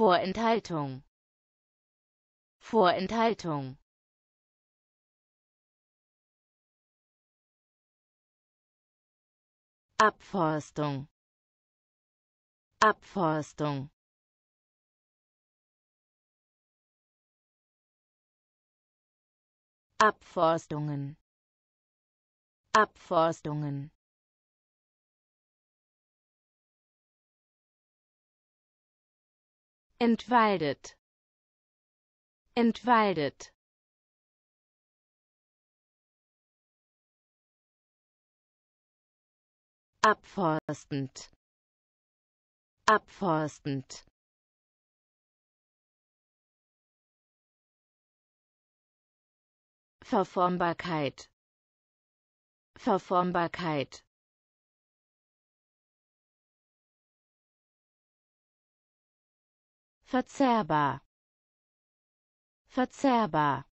Vorenthaltung Vorenthaltung Abforstung Abforstung Abforstungen Abforstungen entwaldet entwaldet abforstend abforstend Verformbarkeit Verformbarkeit Verzehrbar. Verzehrbar.